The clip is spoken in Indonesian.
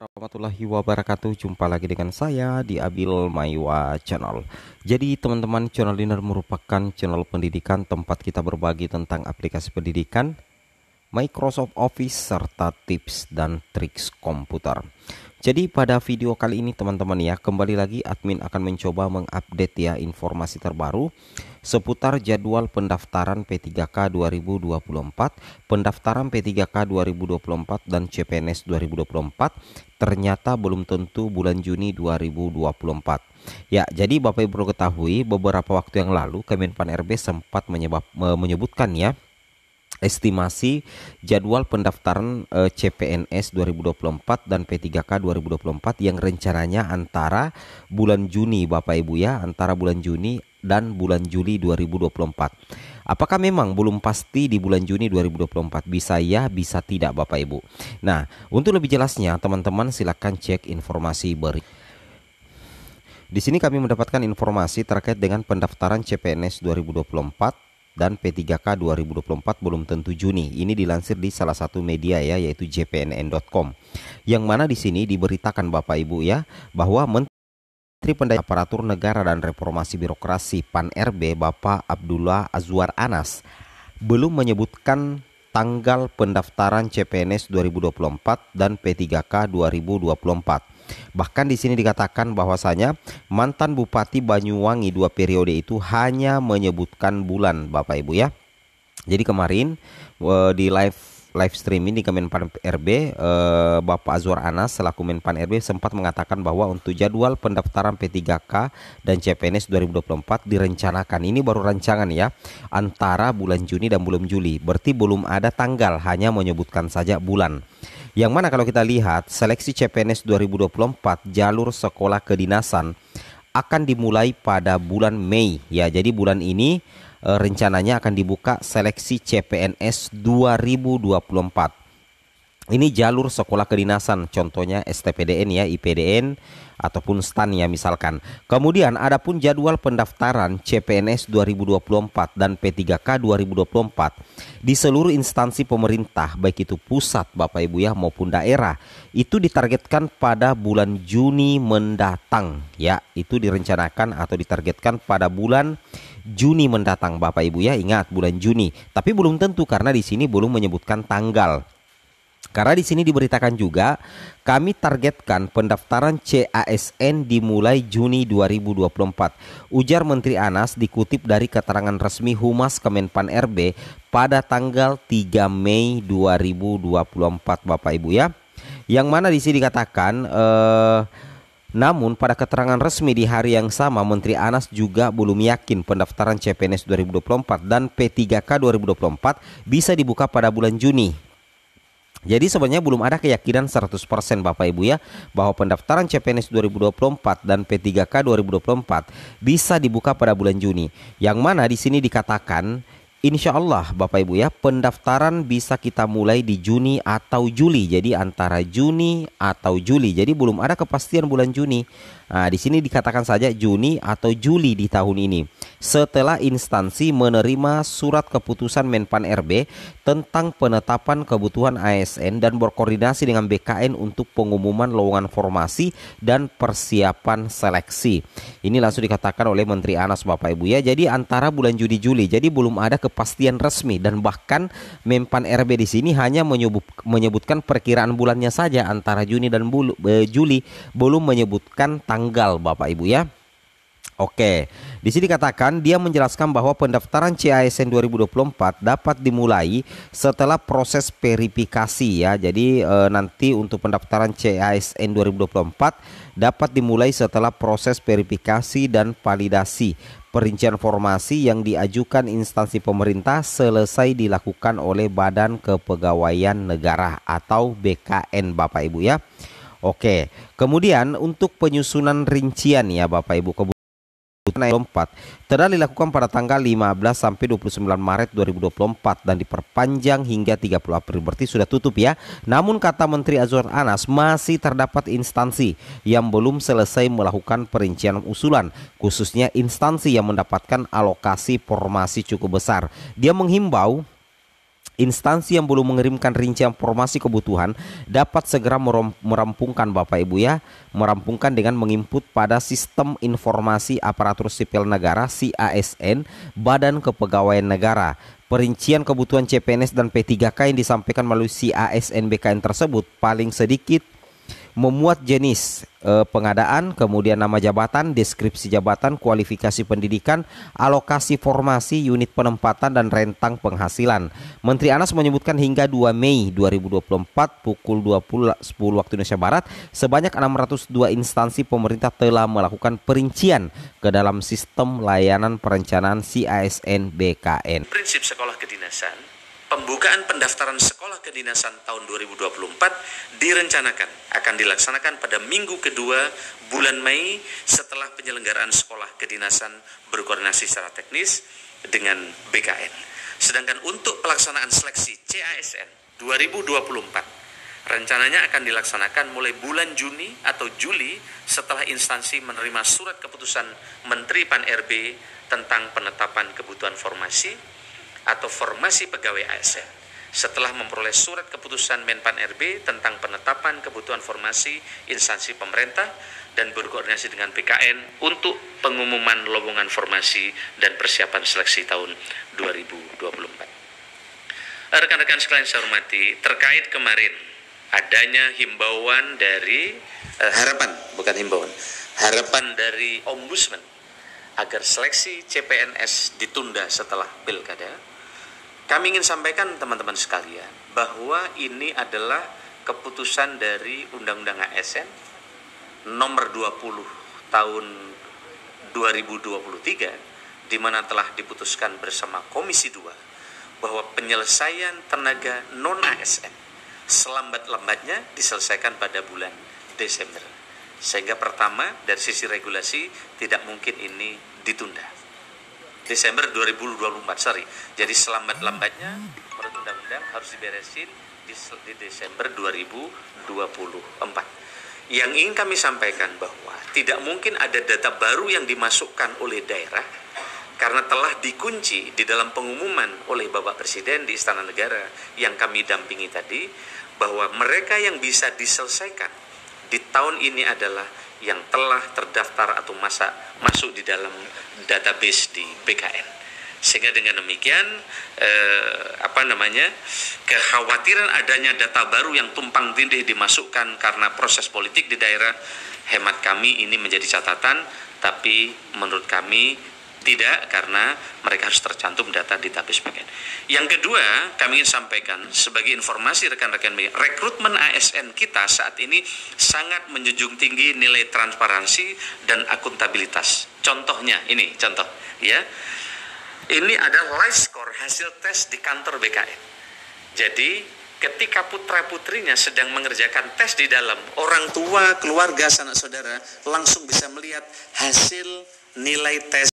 warahmatullahi wabarakatuh Jumpa lagi dengan saya di Abil Maiwa Channel Jadi teman-teman Channel Liner merupakan channel pendidikan Tempat kita berbagi tentang aplikasi pendidikan Microsoft Office, serta tips dan triks komputer. Jadi pada video kali ini teman-teman ya kembali lagi admin akan mencoba mengupdate ya informasi terbaru seputar jadwal pendaftaran P3K 2024, pendaftaran P3K 2024 dan CPNS 2024 ternyata belum tentu bulan Juni 2024. Ya, jadi Bapak Ibu ketahui beberapa waktu yang lalu Kemenpan RB sempat menyebab, menyebutkan ya estimasi jadwal pendaftaran eh, CPNS 2024 dan P3K 2024 yang rencananya antara bulan Juni Bapak Ibu ya, antara bulan Juni dan bulan Juli 2024. Apakah memang belum pasti di bulan Juni 2024? Bisa ya, bisa tidak Bapak Ibu. Nah, untuk lebih jelasnya teman-teman silakan cek informasi berikut. Di sini kami mendapatkan informasi terkait dengan pendaftaran CPNS 2024 dan P3K 2024 belum tentu Juni. Ini dilansir di salah satu media ya yaitu jpnn.com. Yang mana di sini diberitakan Bapak Ibu ya bahwa Menteri Pendaya Aparatur Negara dan Reformasi Birokrasi PAN RB Bapak Abdullah Azwar Anas belum menyebutkan tanggal pendaftaran CPNS 2024 dan P3K 2024. Bahkan di sini dikatakan bahwasanya mantan Bupati Banyuwangi dua periode itu hanya menyebutkan bulan Bapak Ibu ya. Jadi kemarin eh, di live live streaming di Kemenpan RB, eh, Bapak Azwar Anas selaku Kemenpan RB sempat mengatakan bahwa untuk jadwal pendaftaran P3K dan CPNS 2024 direncanakan. Ini baru rancangan ya, antara bulan Juni dan bulan Juli. Berarti belum ada tanggal, hanya menyebutkan saja bulan. Yang mana kalau kita lihat seleksi CPNS 2024 jalur sekolah kedinasan akan dimulai pada bulan Mei ya. Jadi bulan ini eh, rencananya akan dibuka seleksi CPNS 2024 ini jalur sekolah kedinasan contohnya STPDN ya IPDN ataupun STAN ya misalkan kemudian ada pun jadwal pendaftaran CPNS 2024 dan P3K 2024 di seluruh instansi pemerintah baik itu pusat Bapak Ibu ya maupun daerah itu ditargetkan pada bulan Juni mendatang ya itu direncanakan atau ditargetkan pada bulan Juni mendatang Bapak Ibu ya ingat bulan Juni tapi belum tentu karena di sini belum menyebutkan tanggal karena di sini diberitakan juga kami targetkan pendaftaran CASN dimulai Juni 2024. Ujar Menteri Anas dikutip dari keterangan resmi Humas Kemenpan RB pada tanggal 3 Mei 2024 Bapak Ibu ya. Yang mana di sini dikatakan eh namun pada keterangan resmi di hari yang sama Menteri Anas juga belum yakin pendaftaran CPNS 2024 dan P3K 2024 bisa dibuka pada bulan Juni jadi sebenarnya belum ada keyakinan 100% Bapak Ibu ya bahwa pendaftaran CPNS 2024 dan P3K 2024 bisa dibuka pada bulan Juni. Yang mana di sini dikatakan Insya Allah Bapak Ibu ya pendaftaran bisa kita mulai di Juni atau Juli jadi antara Juni atau Juli jadi belum ada kepastian bulan Juni nah, di sini dikatakan saja Juni atau Juli di tahun ini setelah instansi menerima surat keputusan Menpan RB tentang penetapan kebutuhan ASN dan berkoordinasi dengan BKN untuk pengumuman lowongan formasi dan persiapan seleksi ini langsung dikatakan oleh Menteri Anas Bapak Ibu ya jadi antara bulan Juni Juli jadi belum ada ke kepastian resmi dan bahkan Mempan RB di sini hanya menyebut, menyebutkan perkiraan bulannya saja antara Juni dan bulu, eh, Juli belum menyebutkan tanggal Bapak Ibu ya. Oke, di sini dikatakan dia menjelaskan bahwa pendaftaran CASN 2024 dapat dimulai setelah proses verifikasi ya. Jadi e, nanti untuk pendaftaran CASN 2024 dapat dimulai setelah proses verifikasi dan validasi Perincian formasi yang diajukan instansi pemerintah selesai dilakukan oleh Badan Kepegawaian Negara atau BKN Bapak Ibu ya. Oke, kemudian untuk penyusunan rincian ya Bapak Ibu. 2024. telah dilakukan pada tanggal 15 sampai 29 Maret 2024 dan diperpanjang hingga 30 April berarti sudah tutup ya. Namun kata Menteri Azwar Anas masih terdapat instansi yang belum selesai melakukan perincian usulan khususnya instansi yang mendapatkan alokasi formasi cukup besar. Dia menghimbau Instansi yang belum mengirimkan rincian informasi kebutuhan dapat segera merampungkan Bapak Ibu ya, merampungkan dengan menginput pada sistem informasi aparatur sipil negara CASN Badan Kepegawaian Negara. Perincian kebutuhan CPNS dan P3K yang disampaikan melalui CASN BKN tersebut paling sedikit memuat jenis e, pengadaan, kemudian nama jabatan, deskripsi jabatan, kualifikasi pendidikan, alokasi formasi, unit penempatan dan rentang penghasilan. Menteri Anas menyebutkan hingga 2 Mei 2024 pukul 20.10 waktu Indonesia Barat, sebanyak 602 instansi pemerintah telah melakukan perincian ke dalam sistem layanan perencanaan CISN BKN. Prinsip sekolah kedinasan pembukaan pendaftaran sekolah kedinasan tahun 2024 direncanakan akan dilaksanakan pada minggu kedua bulan Mei setelah penyelenggaraan sekolah kedinasan berkoordinasi secara teknis dengan BKN. Sedangkan untuk pelaksanaan seleksi CASN 2024 rencananya akan dilaksanakan mulai bulan Juni atau Juli setelah instansi menerima surat keputusan Menteri Pan RB tentang penetapan kebutuhan formasi atau formasi pegawai ASN setelah memperoleh surat keputusan Menpan RB tentang penetapan kebutuhan formasi instansi pemerintah dan berkoordinasi dengan PKN untuk pengumuman lowongan formasi dan persiapan seleksi tahun 2024. Rekan-rekan sekalian saya hormati, terkait kemarin adanya himbauan dari uh, harapan, bukan himbauan, harapan dari ombudsman agar seleksi CPNS ditunda setelah pilkada kami ingin sampaikan teman-teman sekalian bahwa ini adalah keputusan dari Undang-Undang ASN nomor 20 tahun 2023 di mana telah diputuskan bersama Komisi 2 bahwa penyelesaian tenaga non ASN selambat-lambatnya diselesaikan pada bulan Desember. Sehingga pertama dari sisi regulasi tidak mungkin ini ditunda. Desember 2024 sorry jadi selambat-lambatnya menurut undang-undang harus diberesin di, di Desember 2024 yang ingin kami sampaikan bahwa tidak mungkin ada data baru yang dimasukkan oleh daerah karena telah dikunci di dalam pengumuman oleh Bapak Presiden di Istana Negara yang kami dampingi tadi bahwa mereka yang bisa diselesaikan di tahun ini adalah yang telah terdaftar atau masa masuk di dalam database di BKN sehingga dengan demikian eh, apa namanya kekhawatiran adanya data baru yang tumpang tindih dimasukkan karena proses politik di daerah hemat kami ini menjadi catatan tapi menurut kami tidak, karena mereka harus tercantum data di tabis PKN. Yang kedua, kami ingin sampaikan sebagai informasi rekan-rekan media, rekrutmen ASN kita saat ini sangat menjunjung tinggi nilai transparansi dan akuntabilitas. Contohnya ini, contoh ya. Ini ada live score hasil tes di kantor BKN. Jadi ketika putra putrinya sedang mengerjakan tes di dalam, orang tua, keluarga, sanak saudara langsung bisa melihat hasil nilai tes